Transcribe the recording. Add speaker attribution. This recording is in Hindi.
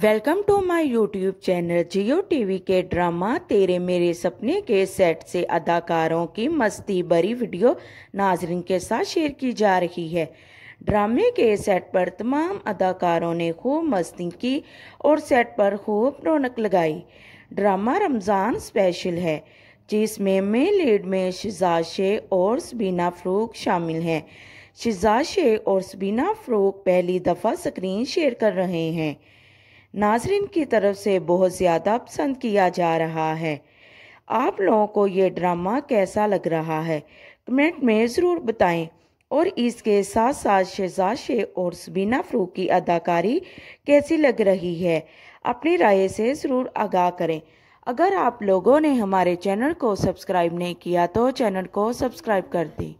Speaker 1: welcome to my YouTube channel Geo TV के ड्रामा तेरे मेरे सपने के सेट से अदाकारों की मस्ती भरी वीडियो नाजरन के साथ शेयर की जा रही है ड्रामे के सेट पर तमाम अदाकारों ने खूब मस्ती की और सेट पर खूब रौनक लगाई ड्रामा रमज़ान स्पेशल है जिसमें मेन लीड में शिजाशे शे और सबीना फ्रूक शामिल हैं शिजाशे शे और सबीना फ्रूक पहली दफ़ा स्क्रीन शेयर कर रहे हैं नाजरीन की तरफ से बहुत ज़्यादा पसंद किया जा रहा है आप लोगों को ये ड्रामा कैसा लग रहा है कमेंट में ज़रूर बताएं और इसके साथ साथ शहजाद शे और सबीना फ्रूक की अदाकारी कैसी लग रही है अपनी राय से ज़रूर आगाह करें अगर आप लोगों ने हमारे चैनल को सब्सक्राइब नहीं किया तो चैनल को सब्सक्राइब कर दें